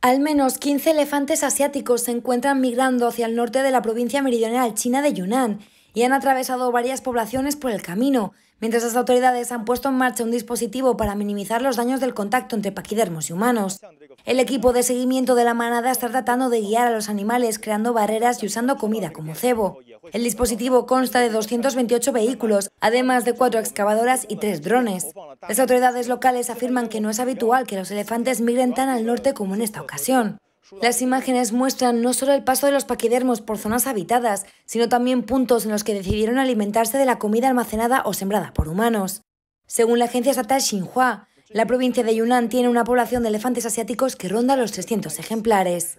Al menos 15 elefantes asiáticos se encuentran migrando hacia el norte de la provincia meridional china de Yunnan y han atravesado varias poblaciones por el camino, mientras las autoridades han puesto en marcha un dispositivo para minimizar los daños del contacto entre paquidermos y humanos. El equipo de seguimiento de la manada está tratando de guiar a los animales creando barreras y usando comida como cebo. El dispositivo consta de 228 vehículos, además de cuatro excavadoras y tres drones. Las autoridades locales afirman que no es habitual que los elefantes migren tan al norte como en esta ocasión. Las imágenes muestran no solo el paso de los paquidermos por zonas habitadas, sino también puntos en los que decidieron alimentarse de la comida almacenada o sembrada por humanos. Según la agencia estatal Xinhua, la provincia de Yunnan tiene una población de elefantes asiáticos que ronda los 300 ejemplares.